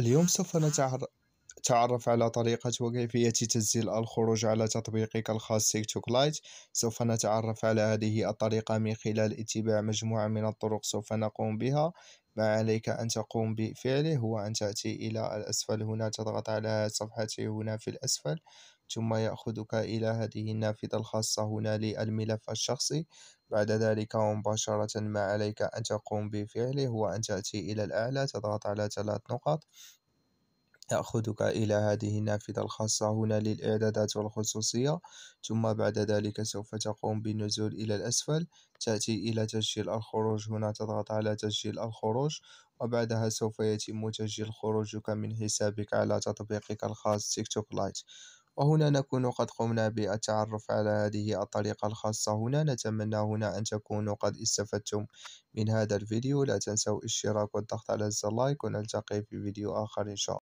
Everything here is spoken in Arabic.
اليوم سوف نتعرف تعرف على طريقة وكيفية تسجيل الخروج على تطبيقك الخاص تيك توك لايت سوف نتعرف على هذه الطريقة من خلال اتباع مجموعة من الطرق سوف نقوم بها ما عليك أن تقوم بفعله هو أن تأتي إلى الأسفل هنا تضغط على صفحته هنا في الأسفل ثم يأخذك إلى هذه النافذة الخاصة هنا للملف الشخصي بعد ذلك مباشرة ما عليك أن تقوم بفعله هو أن تأتي إلى الأعلى تضغط على ثلاث نقط يأخذك إلى هذه النافذة الخاصة هنا للإعدادات والخصوصية ثم بعد ذلك سوف تقوم بالنزول إلى الأسفل تأتي إلى تسجيل الخروج هنا تضغط على تسجيل الخروج وبعدها سوف يتم تسجيل خروجك من حسابك على تطبيقك الخاص تيك توك لايت وهنا نكون قد قمنا بالتعرف على هذه الطريقة الخاصة هنا نتمنى هنا أن تكونوا قد استفدتم من هذا الفيديو لا تنسوا الاشتراك والضغط على زر لايك ونلتقي في فيديو آخر إن شاء الله